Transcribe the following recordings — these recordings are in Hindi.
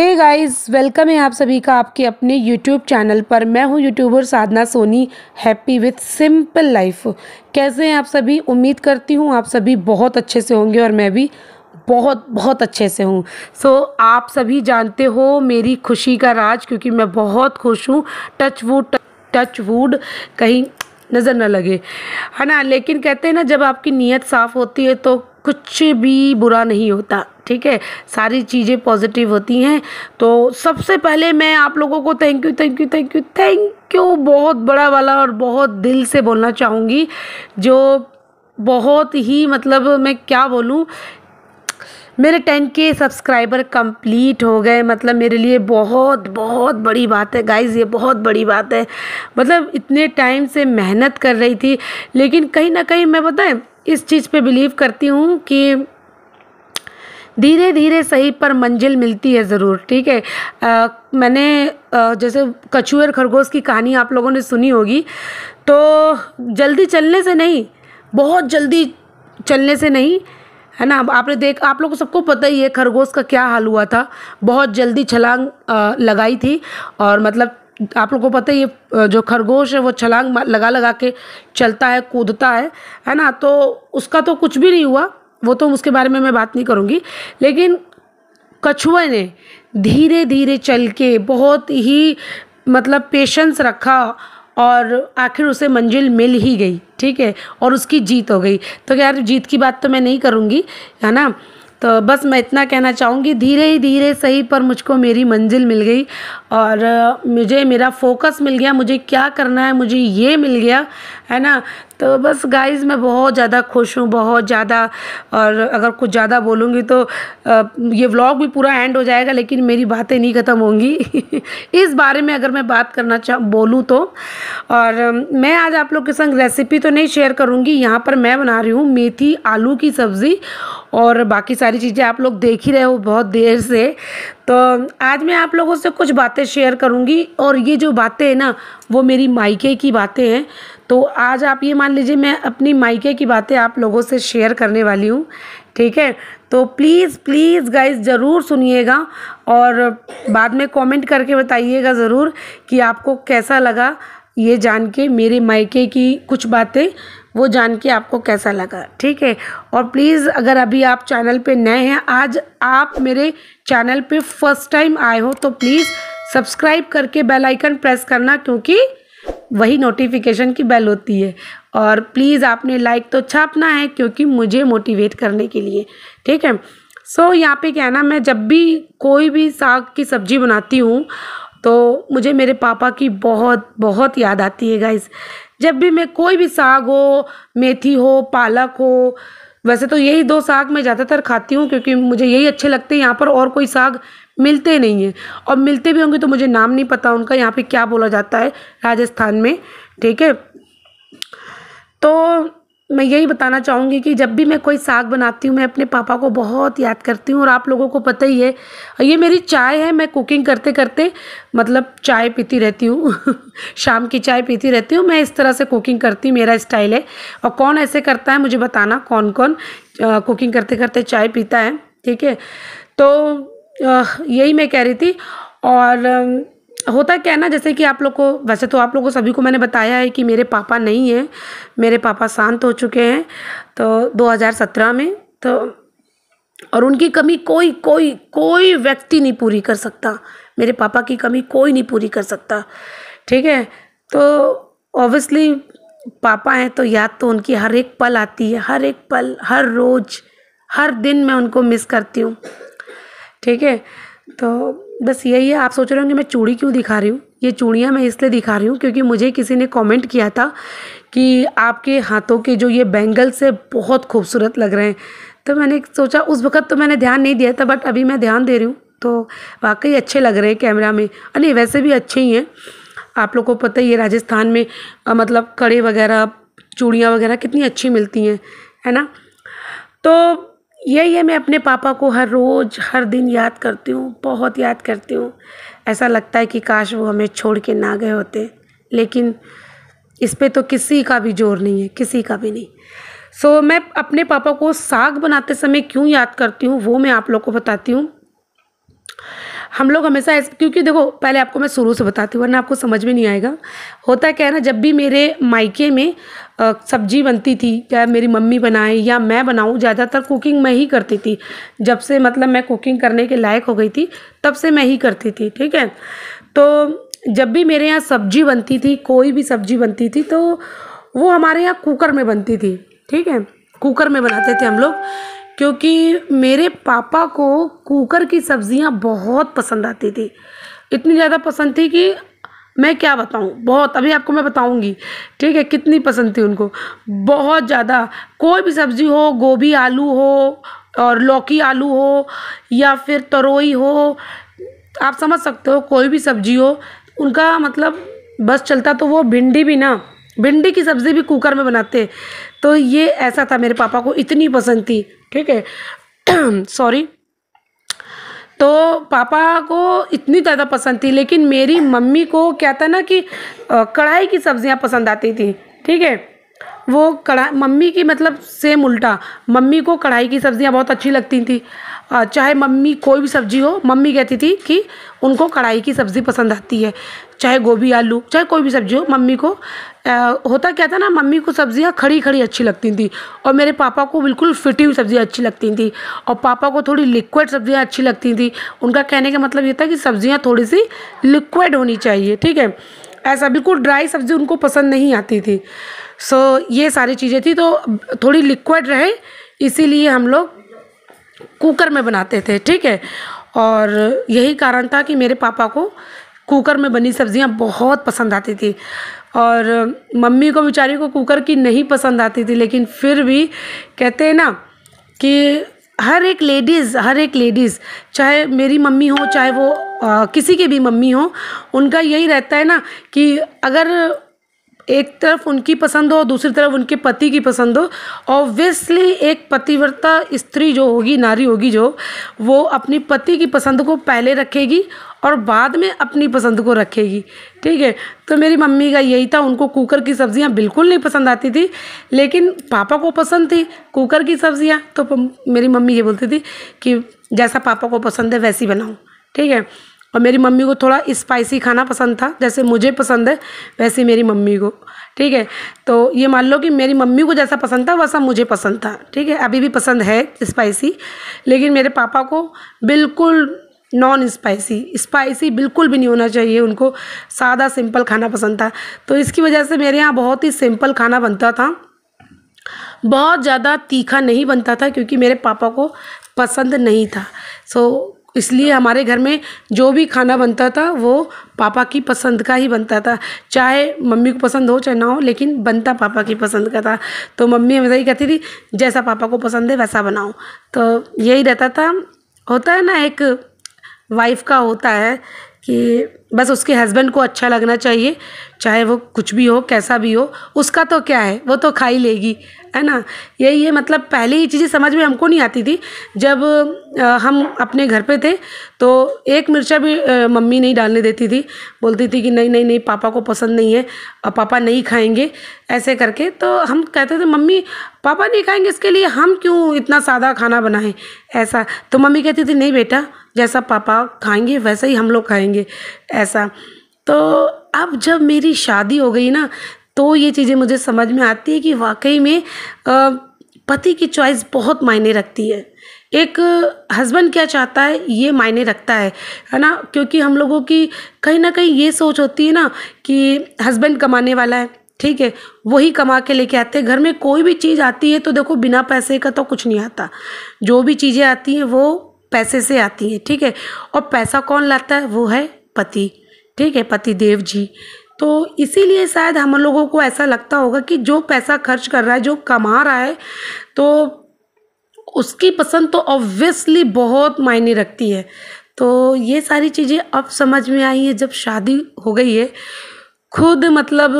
हे गाइस वेलकम है आप सभी का आपके अपने यूट्यूब चैनल पर मैं हूं YouTuber Sadhana Soni happy with simple life कैसे हैं आप सभी उम्मीद करती हूं आप सभी बहुत अच्छे से होंगे और मैं भी बहुत बहुत अच्छे से हूँ सो so, आप सभी जानते हो मेरी खुशी का राज क्योंकि मैं बहुत खुश हूँ टच वुड टच वुड कहीं नज़र न लगे है ना लेकिन कहते हैं ना जब आपकी नीयत साफ़ होती है तो कुछ भी बुरा नहीं होता ठीक है सारी चीज़ें पॉजिटिव होती हैं तो सबसे पहले मैं आप लोगों को thank you thank you thank you thank you बहुत बड़ा वाला और बहुत दिल से बोलना चाहूँगी जो बहुत ही मतलब मैं क्या बोलूँ मेरे टेन के सब्सक्राइबर कंप्लीट हो गए मतलब मेरे लिए बहुत बहुत बड़ी बात है गाइज़ ये बहुत बड़ी बात है मतलब इतने टाइम से मेहनत कर रही थी लेकिन कहीं ना कहीं मैं बताएं इस चीज़ पे बिलीव करती हूँ कि धीरे धीरे सही पर मंजिल मिलती है ज़रूर ठीक है मैंने आ, जैसे कछुए खरगोश की कहानी आप लोगों ने सुनी होगी तो जल्दी चलने से नहीं बहुत जल्दी चलने से नहीं है ना आपने देख आप लोगों को सबको पता ही है खरगोश का क्या हाल हुआ था बहुत जल्दी छलांग लगाई थी और मतलब आप लोगों को पता है ये जो खरगोश है वो छलांग लगा लगा के चलता है कूदता है है ना तो उसका तो कुछ भी नहीं हुआ वो तो उसके बारे में मैं बात नहीं करूँगी लेकिन कछुए ने धीरे धीरे चल के बहुत ही मतलब पेशेंस रखा और आखिर उसे मंजिल मिल ही गई ठीक है और उसकी जीत हो गई तो यार जीत की बात तो मैं नहीं करूँगी है ना तो बस मैं इतना कहना चाहूँगी धीरे ही धीरे सही पर मुझको मेरी मंजिल मिल गई और मुझे मेरा फोकस मिल गया मुझे क्या करना है मुझे ये मिल गया है ना तो बस गाइस मैं बहुत ज़्यादा खुश हूँ बहुत ज़्यादा और अगर कुछ ज़्यादा बोलूँगी तो ये व्लॉग भी पूरा एंड हो जाएगा लेकिन मेरी बातें नहीं ख़त्म होंगी इस बारे में अगर मैं बात करना चाह बोलूँ तो और मैं आज आप लोग के संग रेसिपी तो नहीं शेयर करूँगी यहाँ पर मैं बना रही हूँ मेथी आलू की सब्ज़ी और बाकी सारी चीज़ें आप लोग देख ही रहे हो बहुत देर से तो आज मैं आप लोगों से कुछ बातें शेयर करूँगी और ये जो बातें हैं ना वो मेरी मायके की बातें हैं तो आज आप ये मान लीजिए मैं अपनी मायके की बातें आप लोगों से शेयर करने वाली हूँ ठीक है तो प्लीज़ प्लीज़ गाइज ज़रूर सुनिएगा और बाद में कमेंट करके बताइएगा ज़रूर कि आपको कैसा लगा ये जान के मेरे मायके की कुछ बातें वो जान के आपको कैसा लगा ठीक है और प्लीज़ अगर अभी आप चैनल पे नए हैं आज आप मेरे चैनल पे फर्स्ट टाइम आए हो तो प्लीज़ सब्सक्राइब करके बेल आइकन प्रेस करना क्योंकि वही नोटिफिकेशन की बेल होती है और प्लीज़ आपने लाइक तो छापना है क्योंकि मुझे मोटिवेट करने के लिए ठीक है सो so, यहाँ पे क्या है ना मैं जब भी कोई भी साग की सब्ज़ी बनाती हूँ तो मुझे मेरे पापा की बहुत बहुत याद आती है गाइस जब भी मैं कोई भी साग हो मेथी हो पालक हो वैसे तो यही दो साग मैं ज़्यादातर खाती हूँ क्योंकि मुझे यही अच्छे लगते हैं यहाँ पर और कोई साग मिलते नहीं हैं और मिलते भी होंगे तो मुझे नाम नहीं पता उनका यहाँ पे क्या बोला जाता है राजस्थान में ठीक है तो मैं यही बताना चाहूँगी कि जब भी मैं कोई साग बनाती हूँ मैं अपने पापा को बहुत याद करती हूँ और आप लोगों को पता ही है ये मेरी चाय है मैं कुकिंग करते करते मतलब चाय पीती रहती हूँ शाम की चाय पीती रहती हूँ मैं इस तरह से कुकिंग करती हूँ मेरा स्टाइल है और कौन ऐसे करता है मुझे बताना कौन कौन कुकिंग करते करते चाय पीता है ठीक है तो यही मैं कह रही थी और होता क्या है ना जैसे कि आप लोग को वैसे तो आप लोग को सभी को मैंने बताया है कि मेरे पापा नहीं हैं मेरे पापा शांत हो चुके हैं तो 2017 में तो और उनकी कमी कोई कोई कोई व्यक्ति नहीं पूरी कर सकता मेरे पापा की कमी कोई नहीं पूरी कर सकता ठीक है तो ऑब्वियसली पापा हैं तो याद तो उनकी हर एक पल आती है हर एक पल हर रोज़ हर दिन मैं उनको मिस करती हूँ ठीक है तो बस यही है आप सोच रहे होंगे मैं चूड़ी क्यों दिखा रही हूँ ये चूड़ियाँ मैं इसलिए दिखा रही हूँ क्योंकि मुझे किसी ने कमेंट किया था कि आपके हाथों के जो ये बैंगल्स है बहुत खूबसूरत लग रहे हैं तो मैंने सोचा उस वक्त तो मैंने ध्यान नहीं दिया था बट अभी मैं ध्यान दे रही हूँ तो वाकई अच्छे लग रहे हैं कैमरा में अरे वैसे भी अच्छे ही हैं आप लोग को पता ही है राजस्थान में आ, मतलब कड़े वगैरह चूड़ियाँ वगैरह कितनी अच्छी मिलती हैं है ना तो यही है मैं अपने पापा को हर रोज़ हर दिन याद करती हूँ बहुत याद करती हूँ ऐसा लगता है कि काश वो हमें छोड़ के ना गए होते लेकिन इस पर तो किसी का भी जोर नहीं है किसी का भी नहीं सो so, मैं अपने पापा को साग बनाते समय क्यों याद करती हूँ वो मैं आप लोग को बताती हूँ हम लोग हमेशा ऐसे क्योंकि देखो पहले आपको मैं शुरू से बताती हूँ वरना आपको समझ में नहीं आएगा होता क्या है ना जब भी मेरे मायके में सब्जी बनती थी चाहे मेरी मम्मी बनाए या मैं बनाऊँ ज़्यादातर कुकिंग मैं ही करती थी जब से मतलब मैं कुकिंग करने के लायक हो गई थी तब से मैं ही करती थी ठीक है तो जब भी मेरे यहाँ सब्जी बनती थी कोई भी सब्जी बनती थी तो वो हमारे यहाँ कुकर में बनती थी ठीक है कुकर में बनाते थे हम लोग क्योंकि मेरे पापा को कुकर की सब्ज़ियाँ बहुत पसंद आती थी इतनी ज़्यादा पसंद थी कि मैं क्या बताऊँ बहुत अभी आपको मैं बताऊँगी ठीक है कितनी पसंद थी उनको बहुत ज़्यादा कोई भी सब्ज़ी हो गोभी आलू हो और लौकी आलू हो या फिर तरोई हो आप समझ सकते हो कोई भी सब्ज़ी हो उनका मतलब बस चलता तो वो भिंडी भी ना भिंडी की सब्ज़ी भी कुकर में बनाते तो ये ऐसा था मेरे पापा को इतनी पसंद थी ठीक है सॉरी तो पापा को इतनी ज़्यादा पसंद थी लेकिन मेरी मम्मी को क्या था ना कि कढ़ाई की सब्ज़ियाँ पसंद आती थी ठीक है वो कढ़ाई मम्मी की मतलब सेम उल्टा मम्मी को कढ़ाई की सब्ज़ियाँ बहुत अच्छी लगती थी चाहे मम्मी कोई भी सब्ज़ी हो मम्मी कहती थी कि उनको कढ़ाई की सब्ज़ी पसंद आती है चाहे गोभी आलू चाहे कोई भी सब्ज़ी हो मम्मी को होता क्या था ना मम्मी को सब्ज़ियाँ खड़ी खड़ी अच्छी लगती थी और मेरे पापा को बिल्कुल फिटी हुई सब्ज़ियाँ अच्छी लगती थी और पापा को थोड़ी लिक्विड सब्ज़ियाँ अच्छी लगती थी उनका कहने का मतलब ये था कि सब्ज़ियाँ थोड़ी सी लिक्विड होनी चाहिए ठीक है ऐसा बिल्कुल ड्राई सब्ज़ी उनको पसंद नहीं आती थी सो so, ये सारी चीज़ें थी तो थोड़ी लिक्विड रहे इसीलिए हम लोग कुकर में बनाते थे ठीक है और यही कारण था कि मेरे पापा को कुकर में बनी सब्ज़ियाँ बहुत पसंद आती थी और मम्मी को बेचारी को कुकर की नहीं पसंद आती थी लेकिन फिर भी कहते हैं ना कि हर एक लेडीज़ हर एक लेडीज़ चाहे मेरी मम्मी हो चाहे वो आ, किसी की भी मम्मी हो उनका यही रहता है ना कि अगर एक तरफ उनकी पसंद हो दूसरी तरफ उनके पति की पसंद हो ऑब्वियसली एक पतिव्रता स्त्री जो होगी नारी होगी जो वो अपनी पति की पसंद को पहले रखेगी और बाद में अपनी पसंद को रखेगी ठीक है तो मेरी मम्मी का यही था उनको कुकर की सब्ज़ियाँ बिल्कुल नहीं पसंद आती थी लेकिन पापा को पसंद थी कुकर की सब्ज़ियाँ तो मेरी मम्मी ये बोलती थी कि जैसा पापा को पसंद है वैसी बनाऊँ ठीक है और मेरी मम्मी को थोड़ा स्पाइसी खाना पसंद था जैसे मुझे पसंद है वैसे मेरी मम्मी को ठीक है तो ये मान लो कि मेरी मम्मी को जैसा पसंद था वैसा मुझे पसंद था ठीक है अभी भी पसंद है स्पाइसी लेकिन मेरे पापा को बिल्कुल नॉन स्पाइसी स्पाइसी बिल्कुल भी नहीं होना चाहिए उनको सादा सिंपल खाना पसंद था तो इसकी वजह से मेरे यहाँ बहुत ही सिंपल खाना बनता था बहुत ज़्यादा तीखा नहीं बनता था क्योंकि मेरे पापा को पसंद नहीं था सो इसलिए हमारे घर में जो भी खाना बनता था वो पापा की पसंद का ही बनता था चाहे मम्मी को पसंद हो चाहे ना हो लेकिन बनता पापा की पसंद का था तो मम्मी हमेशा ही कहती थी जैसा पापा को पसंद है वैसा बनाओ तो यही रहता था होता है ना एक वाइफ का होता है कि बस उसके हस्बैंड को अच्छा लगना चाहिए चाहे वो कुछ भी हो कैसा भी हो उसका तो क्या है वो तो खा ही लेगी है ना यही है मतलब पहले ये चीज़ें समझ में हमको नहीं आती थी जब हम अपने घर पे थे तो एक मिर्चा भी मम्मी नहीं डालने देती थी बोलती थी कि नहीं नहीं नहीं पापा को पसंद नहीं है और पापा नहीं खाएंगे ऐसे करके तो हम कहते थे मम्मी पापा नहीं खाएंगे इसके लिए हम क्यों इतना सादा खाना बनाएं ऐसा तो मम्मी कहती थी नहीं बेटा जैसा पापा खाएंगे वैसा ही हम लोग खाएंगे ऐसा तो अब जब मेरी शादी हो गई ना तो ये चीज़ें मुझे समझ में आती है कि वाकई में पति की चॉइस बहुत मायने रखती है एक हस्बैंड क्या चाहता है ये मायने रखता है है ना क्योंकि हम लोगों की कहीं ना कहीं ये सोच होती है ना कि हस्बैंड कमाने वाला है ठीक है वही कमा के लेके आते हैं घर में कोई भी चीज़ आती है तो देखो बिना पैसे का तो कुछ नहीं आता जो भी चीज़ें आती हैं वो पैसे से आती हैं ठीक है और पैसा कौन लाता है वो है पति ठीक है पति देव जी तो इसीलिए शायद हम लोगों को ऐसा लगता होगा कि जो पैसा खर्च कर रहा है जो कमा रहा है तो उसकी पसंद तो ऑब्वियसली बहुत मायने रखती है तो ये सारी चीज़ें अब समझ में आई हैं जब शादी हो गई है खुद मतलब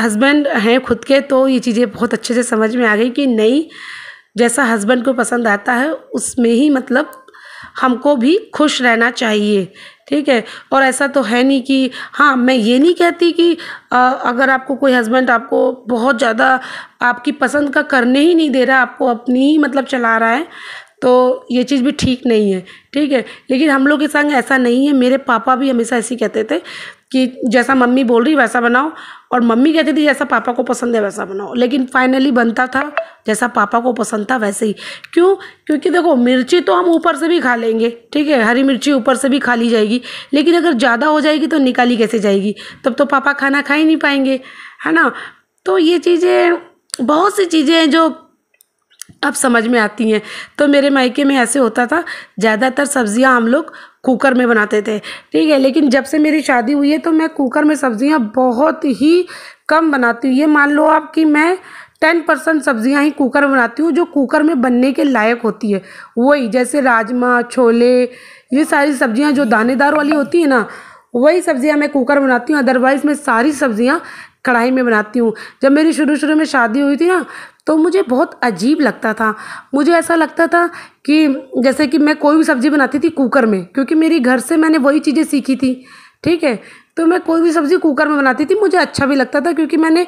हस्बैंड हैं खुद के तो ये चीज़ें बहुत अच्छे से समझ में आ गई कि नहीं जैसा हस्बैंड को पसंद आता है उसमें ही मतलब हमको भी खुश रहना चाहिए ठीक है और ऐसा तो है नहीं कि हाँ मैं ये नहीं कहती कि आ, अगर आपको कोई हस्बैंड आपको बहुत ज़्यादा आपकी पसंद का करने ही नहीं दे रहा आपको अपनी ही मतलब चला रहा है तो ये चीज़ भी ठीक नहीं है ठीक है लेकिन हम लोग के संग ऐसा नहीं है मेरे पापा भी हमेशा ऐसे कहते थे कि जैसा मम्मी बोल रही वैसा बनाओ और मम्मी कहती थी जैसा पापा को पसंद है वैसा बनाओ लेकिन फाइनली बनता था जैसा पापा को पसंद था वैसे ही क्यों क्योंकि देखो मिर्ची तो हम ऊपर से भी खा लेंगे ठीक है हरी मिर्ची ऊपर से भी खा ली जाएगी लेकिन अगर ज़्यादा हो जाएगी तो निकाली कैसे जाएगी तब तो पापा खाना खा ही नहीं पाएंगे है ना तो ये चीज़ें बहुत सी चीज़ें हैं जो अब समझ में आती हैं तो मेरे मायके में ऐसे होता था ज़्यादातर सब्ज़ियाँ हम लोग कुकर में बनाते थे ठीक है लेकिन जब से मेरी शादी हुई है तो मैं कुकर में सब्ज़ियाँ बहुत ही कम बनाती हूँ ये मान लो आप कि मैं टेन परसेंट सब्ज़ियाँ ही कुकर में बनाती हूँ जो कुकर में बनने के लायक होती है वही जैसे राजमा छोले ये सारी सब्ज़ियाँ जो दानेदार वाली होती है ना वही सब्ज़ियाँ मैं कुकर बनाती हूँ अदरवाइज़ मैं सारी सब्ज़ियाँ कढ़ाई में बनाती हूँ जब मेरी शुरू शुरू में शादी हुई थी ना तो मुझे बहुत अजीब लगता था मुझे ऐसा लगता था कि जैसे कि मैं कोई भी सब्ज़ी बनाती थी कुकर में क्योंकि मेरी घर से मैंने वही चीज़ें सीखी थी ठीक है तो मैं कोई भी सब्ज़ी कुकर में बनाती थी मुझे अच्छा भी लगता था क्योंकि मैंने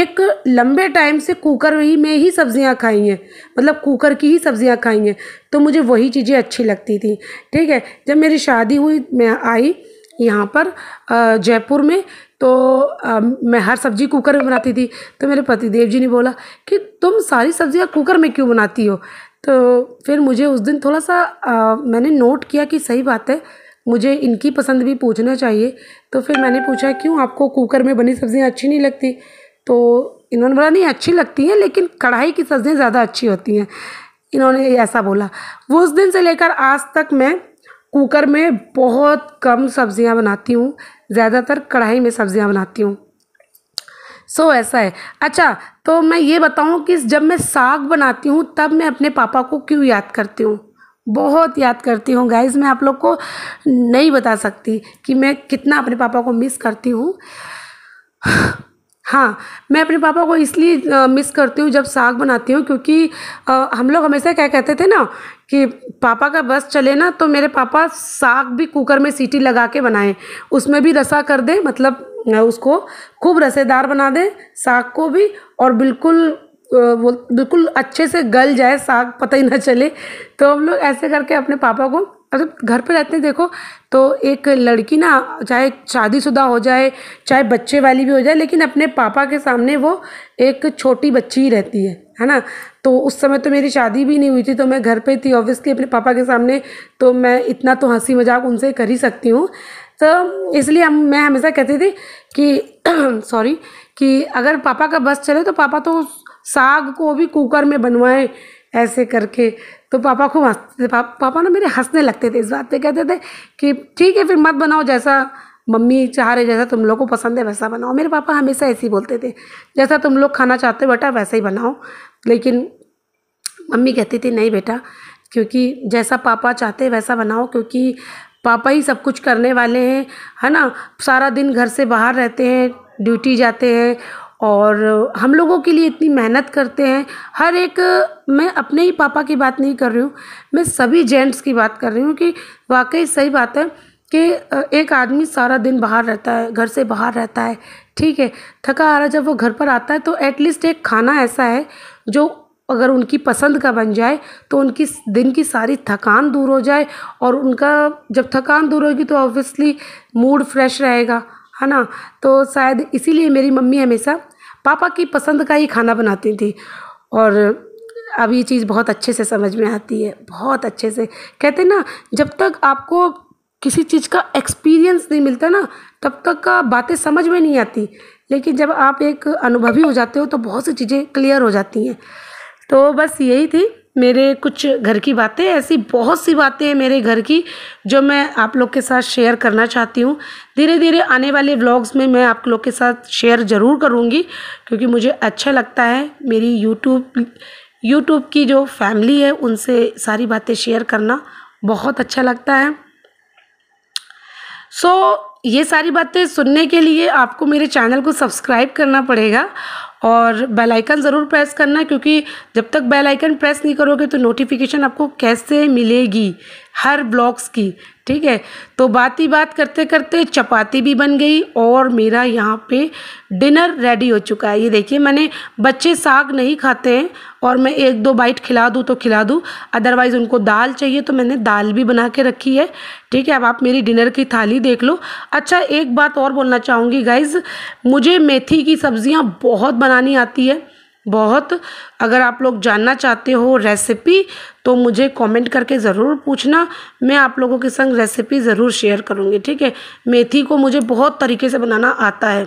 एक लंबे टाइम से कुकर ही में ही सब्ज़ियाँ खाई हैं मतलब कुकर की ही सब्ज़ियाँ खाई हैं तो मुझे वही चीज़ें अच्छी लगती थी ठीक है जब मेरी शादी हुई मैं आई यहाँ पर जयपुर में तो मैं हर सब्ज़ी कुकर में बनाती थी तो मेरे पतिदेव जी ने बोला कि तुम सारी सब्ज़ियाँ कुकर में क्यों बनाती हो तो फिर मुझे उस दिन थोड़ा सा मैंने नोट किया कि सही बात है मुझे इनकी पसंद भी पूछना चाहिए तो फिर मैंने पूछा क्यों आपको कुकर में बनी सब्ज़ियाँ अच्छी नहीं लगती तो इन्होंने बोला नहीं अच्छी लगती हैं लेकिन कढ़ाई की सब्ज़ियाँ ज़्यादा अच्छी होती हैं इन्होंने ऐसा बोला वो उस दिन से लेकर आज तक मैं कुकर में बहुत कम सब्ज़ियाँ बनाती हूँ ज़्यादातर कढ़ाई में सब्ज़ियाँ बनाती हूँ सो so, ऐसा है अच्छा तो मैं ये बताऊँ कि जब मैं साग बनाती हूँ तब मैं अपने पापा को क्यों याद करती हूँ बहुत याद करती हूँ गाइज मैं आप लोग को नहीं बता सकती कि मैं कितना अपने पापा को मिस करती हूँ हाँ मैं अपने पापा को इसलिए मिस करती हूँ जब साग बनाती हूँ क्योंकि आ, हम लोग हमेशा क्या कहते थे ना कि पापा का बस चले ना तो मेरे पापा साग भी कुकर में सीटी लगा के बनाएं उसमें भी रसा कर दें मतलब उसको खूब रसेदार बना दें साग को भी और बिल्कुल वो बिल्कुल अच्छे से गल जाए साग पता ही ना चले तो हम लोग ऐसे करके अपने पापा को मतलब घर पे रहते हैं देखो तो एक लड़की ना चाहे शादीशुदा हो जाए चाहे बच्चे वाली भी हो जाए लेकिन अपने पापा के सामने वो एक छोटी बच्ची ही रहती है है ना तो उस समय तो मेरी शादी भी नहीं हुई थी तो मैं घर पे थी ऑब्वियसली अपने पापा के सामने तो मैं इतना तो हंसी मजाक उनसे कर ही सकती हूँ तो इसलिए हम मैं हमेशा कहती थी कि सॉरी कि अगर पापा का बस चले तो पापा तो साग को भी कुकर में बनवाएं ऐसे करके तो पापा खूब हंसते पा, पापा ना मेरे हंसने लगते थे इस बात पे कहते थे कि ठीक है फिर मत बनाओ जैसा मम्मी चाह रहे जैसा तुम लोग को पसंद है वैसा बनाओ मेरे पापा हमेशा ऐसे ही बोलते थे जैसा तुम लोग खाना चाहते हो बेटा वैसा ही बनाओ लेकिन मम्मी कहती थी नहीं बेटा क्योंकि जैसा पापा चाहते वैसा बनाओ क्योंकि पापा ही सब कुछ करने वाले हैं है ना सारा दिन घर से बाहर रहते हैं ड्यूटी जाते हैं और हम लोगों के लिए इतनी मेहनत करते हैं हर एक मैं अपने ही पापा की बात नहीं कर रही हूँ मैं सभी जेंट्स की बात कर रही हूँ कि वाकई सही बात है कि एक आदमी सारा दिन बाहर रहता है घर से बाहर रहता है ठीक है थका आ रहा जब वो घर पर आता है तो एटलीस्ट एक खाना ऐसा है जो अगर उनकी पसंद का बन जाए तो उनकी दिन की सारी थकान दूर हो जाए और उनका जब थकान दूर होगी तो ऑब्वियसली मूड फ्रेश रहेगा है ना तो शायद इसीलिए मेरी मम्मी हमेशा पापा की पसंद का ही खाना बनाती थी और अब ये चीज़ बहुत अच्छे से समझ में आती है बहुत अच्छे से कहते ना जब तक आपको किसी चीज़ का एक्सपीरियंस नहीं मिलता ना तब तक का बातें समझ में नहीं आती लेकिन जब आप एक अनुभवी हो जाते हो तो बहुत सी चीज़ें क्लियर हो जाती हैं तो बस यही थी मेरे कुछ घर की बातें ऐसी बहुत सी बातें हैं मेरे घर की जो मैं आप लोग के साथ शेयर करना चाहती हूँ धीरे धीरे आने वाले व्लॉग्स में मैं आप लोग के साथ शेयर ज़रूर करूँगी क्योंकि मुझे अच्छा लगता है मेरी यूट्यूब यूट्यूब की जो फैमिली है उनसे सारी बातें शेयर करना बहुत अच्छा लगता है सो so, ये सारी बातें सुनने के लिए आपको मेरे चैनल को सब्सक्राइब करना पड़ेगा और बेल आइकन ज़रूर प्रेस करना क्योंकि जब तक बेल आइकन प्रेस नहीं करोगे तो नोटिफिकेशन आपको कैसे मिलेगी हर ब्लॉक्स की ठीक है तो बात ही बात करते करते चपाती भी बन गई और मेरा यहाँ पे डिनर रेडी हो चुका है ये देखिए मैंने बच्चे साग नहीं खाते हैं और मैं एक दो बाइट खिला दूँ तो खिला दूँ अदरवाइज़ उनको दाल चाहिए तो मैंने दाल भी बना के रखी है ठीक है अब आप मेरी डिनर की थाली देख लो अच्छा एक बात और बोलना चाहूँगी गाइज़ मुझे मेथी की सब्ज़ियाँ बहुत बनानी आती है बहुत अगर आप लोग जानना चाहते हो रेसिपी तो मुझे कमेंट करके ज़रूर पूछना मैं आप लोगों के संग रेसिपी ज़रूर शेयर करूँगी ठीक है मेथी को मुझे बहुत तरीके से बनाना आता है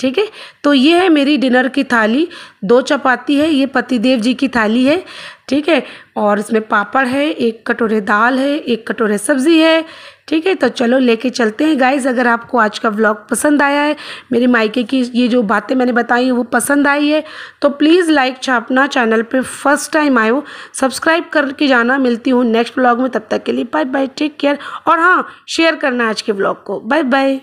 ठीक है तो ये है मेरी डिनर की थाली दो चपाती है ये पतिदेव जी की थाली है ठीक है और इसमें पापड़ है एक कटोरे दाल है एक कटोरे सब्ज़ी है ठीक है तो चलो लेके चलते हैं गाइज अगर आपको आज का व्लॉग पसंद आया है मेरी मायके की ये जो बातें मैंने बताई हैं वो पसंद आई है तो प्लीज़ लाइक छापना चैनल पे फर्स्ट टाइम आयो सब्सक्राइब करके जाना मिलती हूँ नेक्स्ट ब्लॉग में तब तक के लिए बाय बाय टेक केयर और हाँ शेयर करना आज के ब्लॉग को बाय बाय